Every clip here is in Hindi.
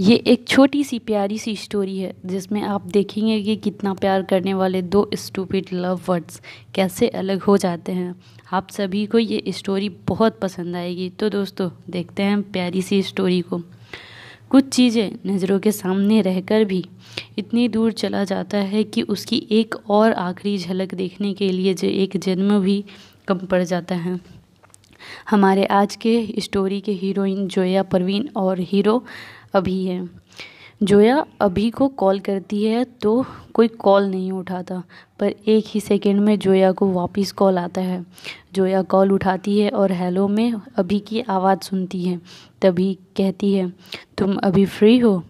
ये एक छोटी सी प्यारी सी स्टोरी है जिसमें आप देखेंगे कि कितना प्यार करने वाले दो स्टूपिड लव वर्ड्स कैसे अलग हो जाते हैं आप सभी को ये स्टोरी बहुत पसंद आएगी तो दोस्तों देखते हैं प्यारी सी स्टोरी को कुछ चीज़ें नज़रों के सामने रहकर भी इतनी दूर चला जाता है कि उसकी एक और आखिरी झलक देखने के लिए जो एक जन्म भी कम पड़ जाता है हमारे आज के स्टोरी के हीरोइन जोया परवीन और हीरो अभी है जोया अभी को कॉल करती है तो कोई कॉल नहीं उठाता पर एक ही सेकंड में जोया को वापस कॉल आता है जोया कॉल उठाती है और हेलो में अभी की आवाज़ सुनती है तभी कहती है तुम अभी फ्री हो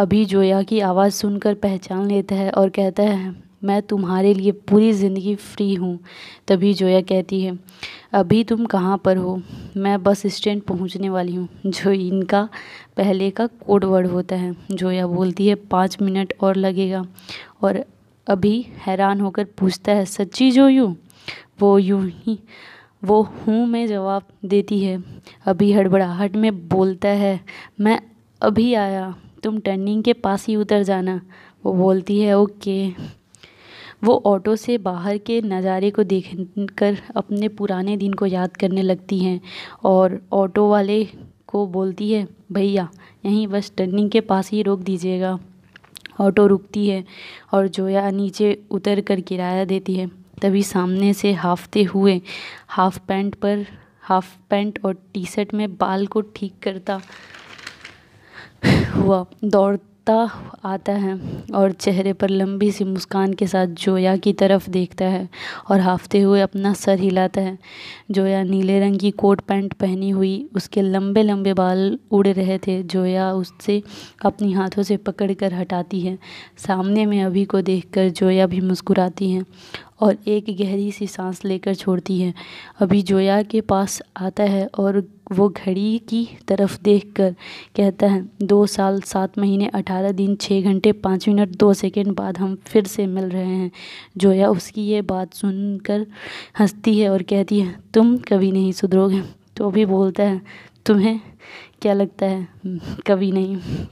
अभी जोया की आवाज़ सुनकर पहचान लेता है और कहता है मैं तुम्हारे लिए पूरी ज़िंदगी फ़्री हूँ तभी जोया कहती है अभी तुम कहाँ पर हो मैं बस स्टैंड पहुँचने वाली हूँ जो इनका पहले का कोड वर्ड होता है जोया बोलती है पाँच मिनट और लगेगा और अभी हैरान होकर पूछता है सच्ची जो यूँ वो यूँ ही वो हूँ मैं जवाब देती है अभी हड़बड़ाहट में बोलता है मैं अभी आया तुम टर्निंग के पास ही उतर जाना वो बोलती है ओके वो ऑटो से बाहर के नज़ारे को देख कर अपने पुराने दिन को याद करने लगती हैं और ऑटो वाले को बोलती है भैया यहीं बस टर्निंग के पास ही रोक दीजिएगा ऑटो रुकती है और जोया नीचे उतर कर किराया देती है तभी सामने से हाफते हुए हाफ पैंट पर हाफ पैंट और टी शर्ट में बाल को ठीक करता हुआ दौड़ उठता आता है और चेहरे पर लंबी सी मुस्कान के साथ जोया की तरफ देखता है और हाफते हुए अपना सर हिलाता है जोया नीले रंग की कोट पैंट पहनी हुई उसके लंबे लंबे बाल उड़ रहे थे जोया उससे अपनी हाथों से पकड़ कर हटाती है सामने में अभी को देखकर जोया भी मुस्कुराती है और एक गहरी सी सांस लेकर छोड़ती है अभी जोया के पास आता है और वो घड़ी की तरफ देखकर कहता है दो साल सात महीने अठारह दिन छः घंटे पाँच मिनट दो सेकंड बाद हम फिर से मिल रहे हैं जोया उसकी ये बात सुनकर हंसती है और कहती है तुम कभी नहीं सुधरोगे तो भी बोलता है तुम्हें क्या लगता है हम्म, कभी नहीं